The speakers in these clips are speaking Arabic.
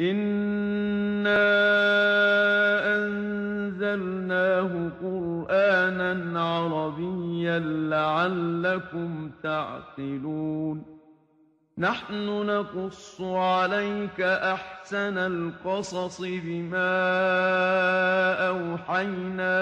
إِنَّا أَنزَلْنَاهُ قُرْآنًا عَرَبِيًّا لَّعَلَّكُمْ تَعْقِلُونَ نَحْنُ نَقُصُّ عَلَيْكَ أَحْسَنَ الْقَصَصِ بِمَا أَوْحَيْنَا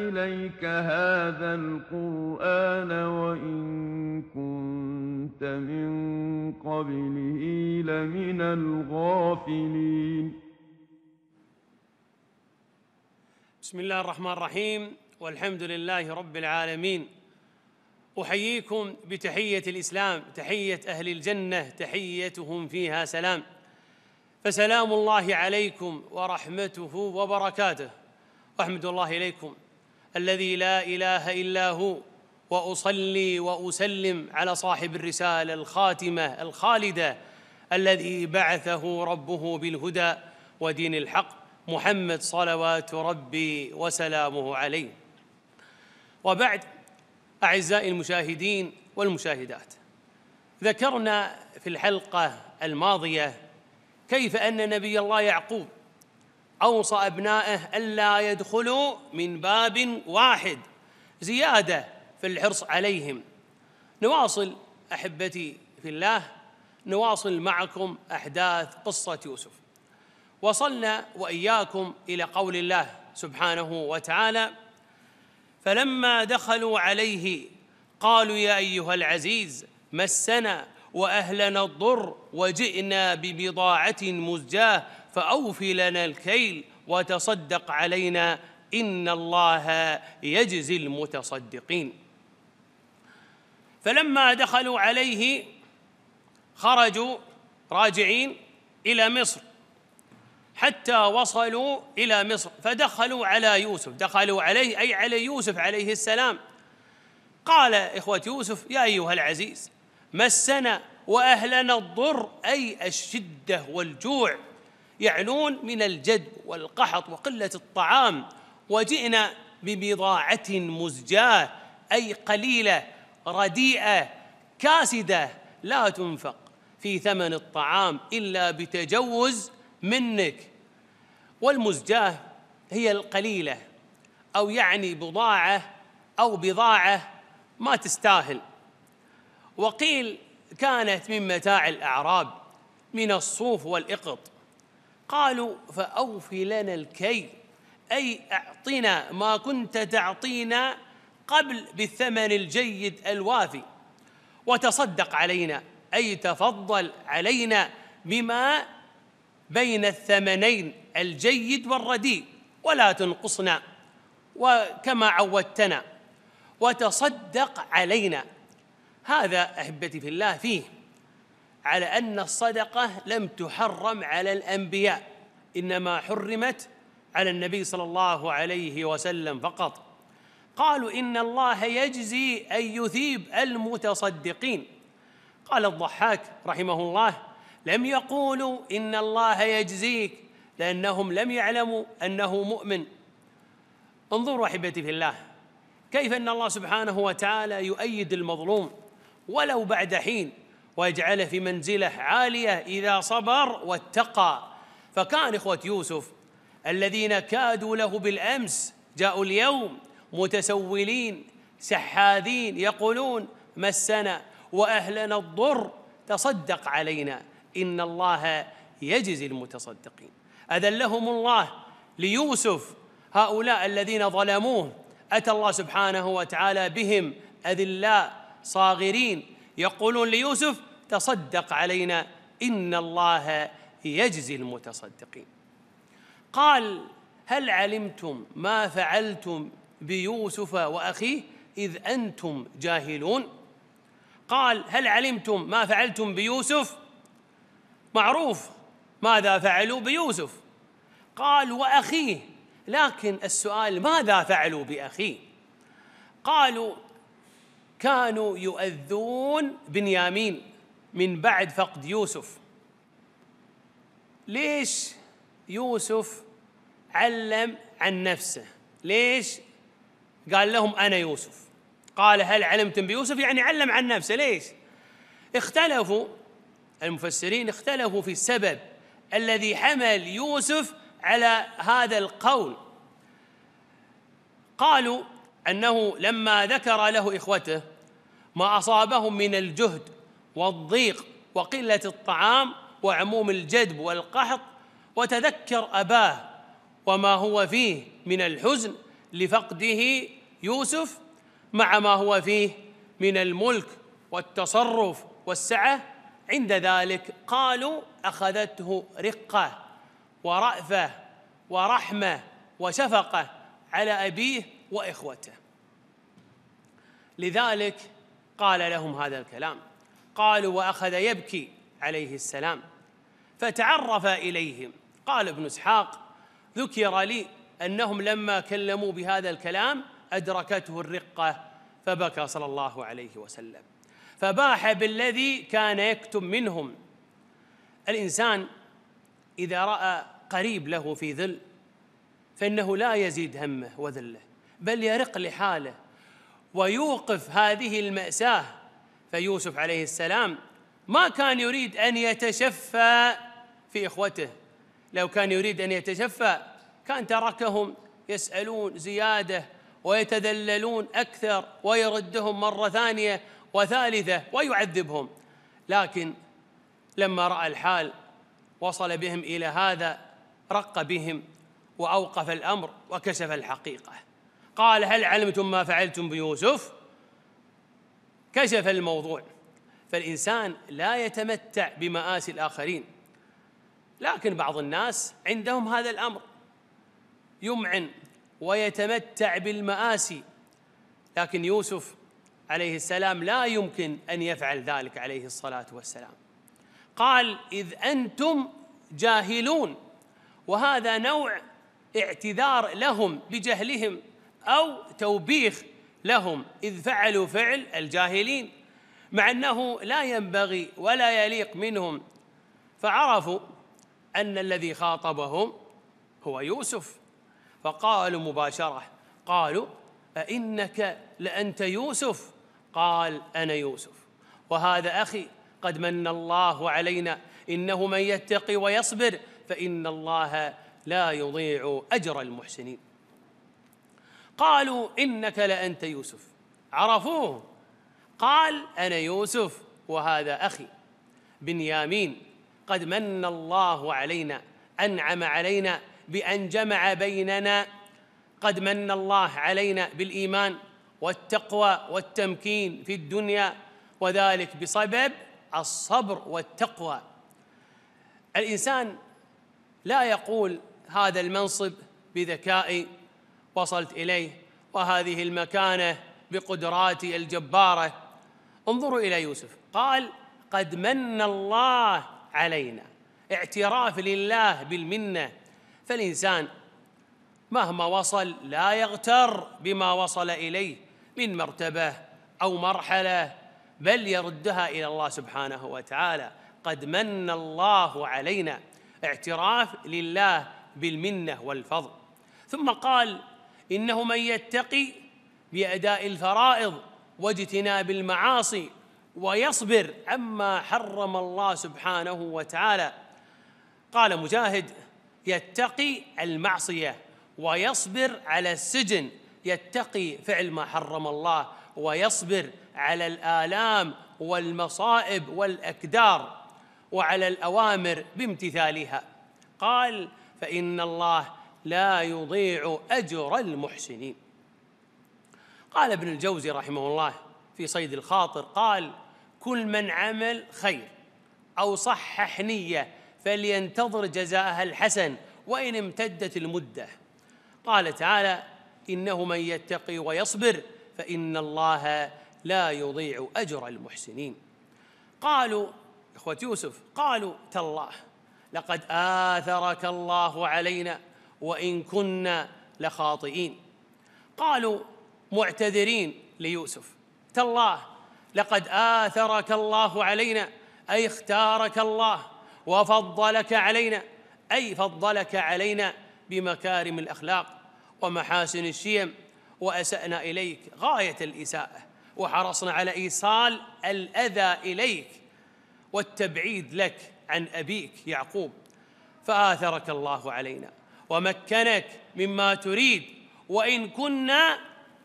إِلَيْكَ هَٰذَا الْقُرْآنَ وَإِن كُنتَ مِن قبله لمن الغافلين بسم الله الرحمن الرحيم والحمد لله رب العالمين احييكم بتحيه الاسلام تحيه اهل الجنه تحيتهم فيها سلام فسلام الله عليكم ورحمته وبركاته واحمد الله اليكم الذي لا اله الا هو واصلي واسلم على صاحب الرساله الخاتمه الخالده الذي بعثه ربه بالهدى ودين الحق محمد صلوات ربي وسلامه عليه وبعد اعزائي المشاهدين والمشاهدات ذكرنا في الحلقه الماضيه كيف ان نبي الله يعقوب اوصى ابنائه الا يدخلوا من باب واحد زياده في الحرص عليهم نواصل احبتي في الله نواصل معكم احداث قصه يوسف وصلنا واياكم الى قول الله سبحانه وتعالى فلما دخلوا عليه قالوا يا ايها العزيز مسنا واهلنا الضر وجئنا ببضاعه مزجاه فاوفي لنا الكيل وتصدق علينا ان الله يجزي المتصدقين فلما دخلوا عليه خرجوا راجعين الى مصر حتى وصلوا الى مصر فدخلوا على يوسف دخلوا عليه اي على يوسف عليه السلام قال اخوه يوسف يا ايها العزيز مسنا واهلنا الضر اي الشده والجوع يعنون من الجد والقحط وقله الطعام وجئنا ببضاعه مزجاه اي قليله رديئه كاسده لا تنفق في ثمن الطعام الا بتجوز منك والمزجاه هي القليله او يعني بضاعه او بضاعه ما تستاهل وقيل كانت من متاع الاعراب من الصوف والاقط قالوا فاوف لنا الكي اي اعطنا ما كنت تعطينا قبل بالثمن الجيد الوافي وتصدق علينا أي تفضل علينا بما بين الثمنين الجيد والرديء ولا تنقصنا وكما عودتنا وتصدق علينا هذا أحبتي في الله فيه على أن الصدقة لم تحرم على الأنبياء إنما حرمت على النبي صلى الله عليه وسلم فقط قالوا إن الله يجزي أن يثيب المتصدقين قال الضحاك رحمه الله لم يقولوا إن الله يجزيك لأنهم لم يعلموا أنه مؤمن انظروا أحبتي في الله كيف أن الله سبحانه وتعالى يؤيد المظلوم ولو بعد حين ويجعله في منزله عالية إذا صبر واتقى فكان إخوة يوسف الذين كادوا له بالأمس جاءوا اليوم متسولين سحاذين يقولون مسنا واهلنا الضر تصدق علينا ان الله يجزي المتصدقين اذلهم الله ليوسف هؤلاء الذين ظلموه اتى الله سبحانه وتعالى بهم اذلاء صاغرين يقولون ليوسف تصدق علينا ان الله يجزي المتصدقين قال هل علمتم ما فعلتم بيوسف واخيه اذ انتم جاهلون قال هل علمتم ما فعلتم بيوسف معروف ماذا فعلوا بيوسف قال واخيه لكن السؤال ماذا فعلوا باخيه قالوا كانوا يؤذون بنيامين من بعد فقد يوسف ليش يوسف علم عن نفسه ليش قال لهم أنا يوسف قال هل علمتم بيوسف يعني علم عن نفسه ليش اختلفوا المفسرين اختلفوا في السبب الذي حمل يوسف على هذا القول قالوا انه لما ذكر له اخوته ما اصابهم من الجهد والضيق وقله الطعام وعموم الجدب والقحط وتذكر اباه وما هو فيه من الحزن لفقده يوسف مع ما هو فيه من الملك والتصرف والسعه عند ذلك قالوا اخذته رقه ورافه ورحمه وشفقه على ابيه واخوته لذلك قال لهم هذا الكلام قالوا واخذ يبكي عليه السلام فتعرف اليهم قال ابن اسحاق ذكر لي أنهم لما كلموا بهذا الكلام أدركته الرقة فبكى صلى الله عليه وسلم فباح بالذي كان يكتم منهم الإنسان إذا رأى قريب له في ذل فإنه لا يزيد همه وذله بل يرق لحاله ويوقف هذه المأساة فيوسف عليه السلام ما كان يريد أن يتشفى في إخوته لو كان يريد أن يتشفى كان تركهم يسألون زيادة ويتذللون أكثر ويردهم مرة ثانية وثالثة ويعذبهم لكن لما رأى الحال وصل بهم إلى هذا رق بهم وأوقف الأمر وكشف الحقيقة قال هل علمتم ما فعلتم بيوسف كشف الموضوع فالإنسان لا يتمتع بمآسي الآخرين لكن بعض الناس عندهم هذا الأمر يمعن ويتمتع بالمآسي لكن يوسف عليه السلام لا يمكن أن يفعل ذلك عليه الصلاة والسلام قال إذ أنتم جاهلون وهذا نوع اعتذار لهم بجهلهم أو توبيخ لهم إذ فعلوا فعل الجاهلين مع أنه لا ينبغي ولا يليق منهم فعرفوا أن الذي خاطبهم هو يوسف فقالوا مباشرة قالوا أئنك لأنت يوسف قال أنا يوسف وهذا أخي قد من الله علينا إنه من يتقي ويصبر فإن الله لا يضيع أجر المحسنين قالوا إنك لأنت يوسف عرفوه قال أنا يوسف وهذا أخي بنيامين قد من الله علينا أنعم علينا بأن جمع بيننا قد من الله علينا بالإيمان والتقوى والتمكين في الدنيا وذلك بسبب الصبر والتقوى الإنسان لا يقول هذا المنصب بذكائي وصلت إليه وهذه المكانة بقدراتي الجبارة انظروا إلى يوسف قال قد من الله علينا اعتراف لله بالمنه فالإنسان مهما وصل لا يغتر بما وصل إليه من مرتبة أو مرحلة بل يردها إلى الله سبحانه وتعالى قد من الله علينا اعتراف لله بالمنة والفضل ثم قال إنه من يتقي بأداء الفرائض واجتناب المعاصي ويصبر عما حرم الله سبحانه وتعالى قال مجاهد يتقي المعصية ويصبر على السجن يتقي فعل ما حرم الله ويصبر على الآلام والمصائب والأكدار وعلى الأوامر بامتثالها قال فإن الله لا يضيع أجر المحسنين قال ابن الجوزي رحمه الله في صيد الخاطر قال كل من عمل خير أو صحح نية فلينتظر جزاءها الحسن وإن امتدت المدة قال تعالى إنه من يتقي ويصبر فإن الله لا يضيع أجر المحسنين قالوا إخوة يوسف قالوا تالله لقد آثرك الله علينا وإن كنا لخاطئين قالوا معتذرين ليوسف تالله لقد آثرك الله علينا أي اختارك الله وفضلك علينا أي فضلك علينا بمكارم الأخلاق ومحاسن الشيم وأسأنا إليك غاية الإساءة وحرصنا على إيصال الأذى إليك والتبعيد لك عن أبيك يعقوب فآثرك الله علينا ومكنك مما تريد وإن كنا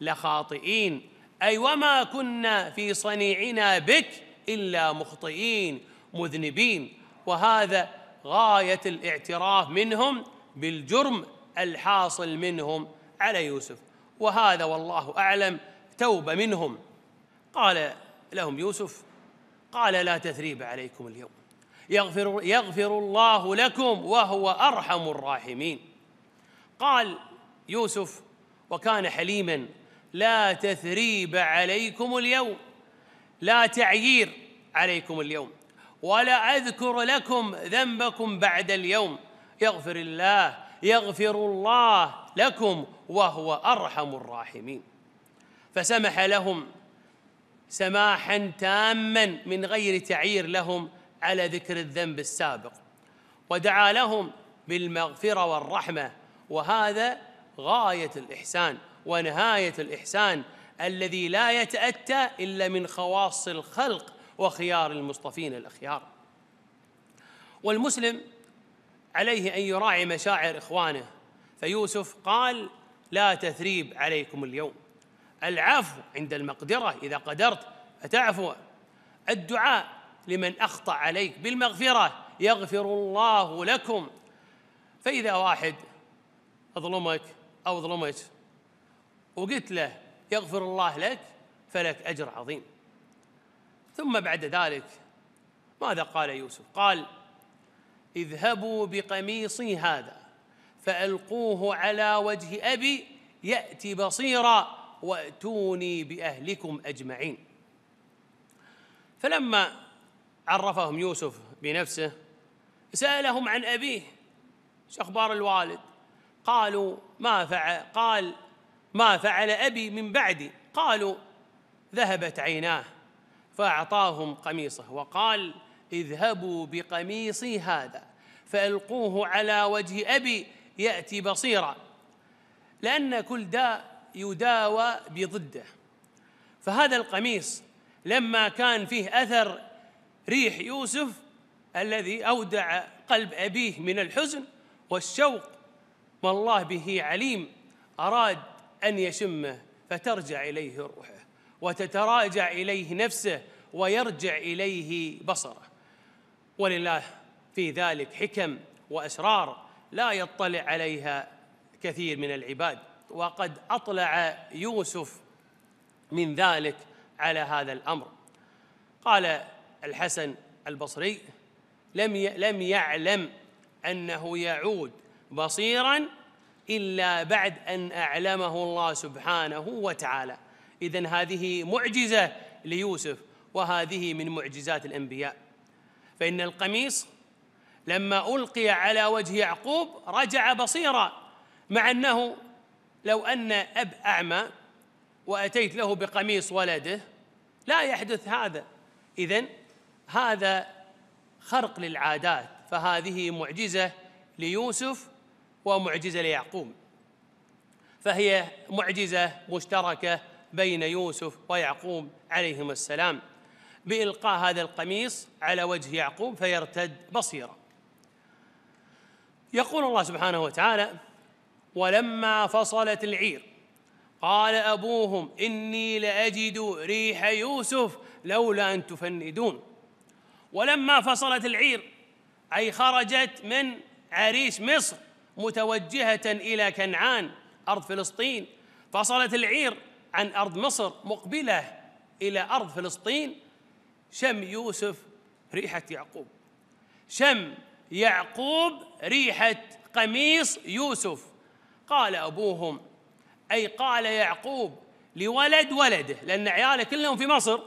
لخاطئين أي وما كنا في صنيعنا بك إلا مخطئين مذنبين وهذا غايه الاعتراف منهم بالجرم الحاصل منهم على يوسف وهذا والله اعلم توبه منهم قال لهم يوسف قال لا تثريب عليكم اليوم يغفر يغفر الله لكم وهو ارحم الراحمين قال يوسف وكان حليما لا تثريب عليكم اليوم لا تعيير عليكم اليوم ولا أذكر لكم ذنبكم بعد اليوم يغفر الله يغفر الله لكم وهو أرحم الراحمين فسمح لهم سماحا تاما من غير تعير لهم على ذكر الذنب السابق ودعا لهم بالمغفرة والرحمة وهذا غاية الإحسان ونهاية الإحسان الذي لا يتأتى إلا من خواص الخلق وخيار المصطفين الأخيار والمسلم عليه أن يراعي مشاعر إخوانه فيوسف قال لا تثريب عليكم اليوم العفو عند المقدرة إذا قدرت فتعفو الدعاء لمن أخطأ عليك بالمغفرة يغفر الله لكم فإذا واحد أظلمك أو ظلمت وقلت له يغفر الله لك فلك أجر عظيم ثم بعد ذلك ماذا قال يوسف قال اذهبوا بقميصي هذا فألقوه على وجه أبي يأتي بصيرا وأتوني بأهلكم أجمعين فلما عرفهم يوسف بنفسه سألهم عن أبيه شخبار أخبار الوالد قالوا ما فعل قال ما فعل أبي من بعدي قالوا ذهبت عيناه فأعطاهم قميصه وقال اذهبوا بقميصي هذا فألقوه على وجه أبي يأتي بصيرا لأن كل داء يداوى بضده فهذا القميص لما كان فيه أثر ريح يوسف الذي أودع قلب أبيه من الحزن والشوق والله به عليم أراد أن يشمه فترجع إليه روحه وتتراجع اليه نفسه ويرجع اليه بصره ولله في ذلك حكم واسرار لا يطلع عليها كثير من العباد وقد اطلع يوسف من ذلك على هذا الامر قال الحسن البصري لم لم يعلم انه يعود بصيرا الا بعد ان اعلمه الله سبحانه وتعالى إذا هذه معجزة ليوسف وهذه من معجزات الأنبياء فإن القميص لما ألقي على وجه يعقوب رجع بصيرا مع أنه لو أن أب أعمى وأتيت له بقميص ولده لا يحدث هذا إذا هذا خرق للعادات فهذه معجزة ليوسف ومعجزة ليعقوب فهي معجزة مشتركة بين يوسف ويعقوب عليهما السلام بإلقاء هذا القميص على وجه يعقوب فيرتد بصيرا يقول الله سبحانه وتعالى ولما فصلت العير قال أبوهم إني لأجد ريح يوسف لولا أن تفندون ولما فصلت العير أي خرجت من عريش مصر متوجهة إلى كنعان أرض فلسطين فصلت العير عن أرض مصر مقبلة إلى أرض فلسطين شم يوسف ريحة يعقوب شم يعقوب ريحة قميص يوسف قال أبوهم أي قال يعقوب لولد ولده لأن عياله كلهم في مصر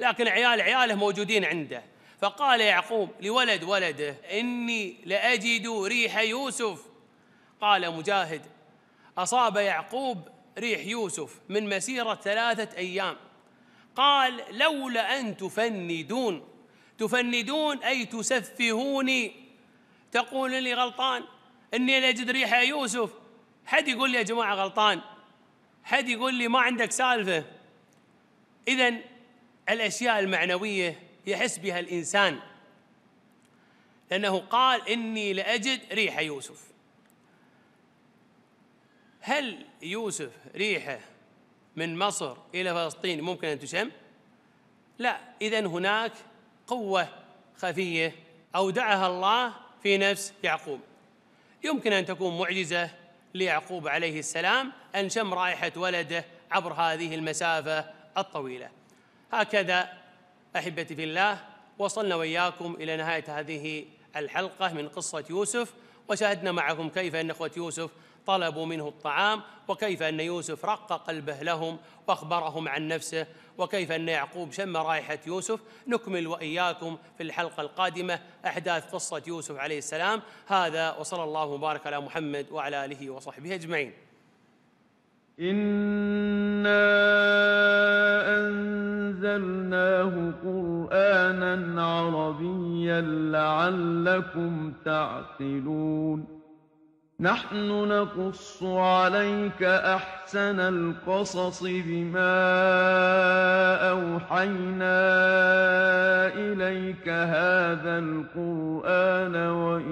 لكن عيال عياله موجودين عنده فقال يعقوب لولد ولده إني لأجد ريح يوسف قال مجاهد أصاب يعقوب ريح يوسف من مسيرة ثلاثة أيام قال لولا أن تفندون تفندون أي تسفهوني تقول لي غلطان إني لا أجد ريح يوسف حد يقول لي يا جماعة غلطان حد يقول لي ما عندك سالفة إذا الأشياء المعنوية يحس بها الإنسان لأنه قال إني لأجد ريح يوسف هل يوسف ريحه من مصر إلى فلسطين ممكن أن تشم؟ لا إذا هناك قوة خفية أودعها الله في نفس يعقوب يمكن أن تكون معجزة ليعقوب عليه السلام أن شم رائحة ولده عبر هذه المسافة الطويلة هكذا أحبتي في الله وصلنا وإياكم إلى نهاية هذه الحلقة من قصة يوسف وشاهدنا معكم كيف أن أخوة يوسف طلبوا منه الطعام وكيف أن يوسف رق قلبه لهم وأخبرهم عن نفسه وكيف أن يعقوب شم رائحة يوسف نكمل وإياكم في الحلقة القادمة أحداث قصة يوسف عليه السلام هذا وصلى الله وبارك على محمد وعلى آله وصحبه أجمعين إنا أنزلناه قرآنا عربيا لعلكم تعقلون نحن نقص عليك أحسن القصص بما أوحينا إليك هذا القرآن وإن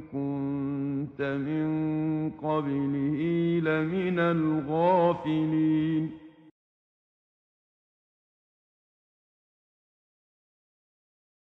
كنت من قبله لمن الغافلين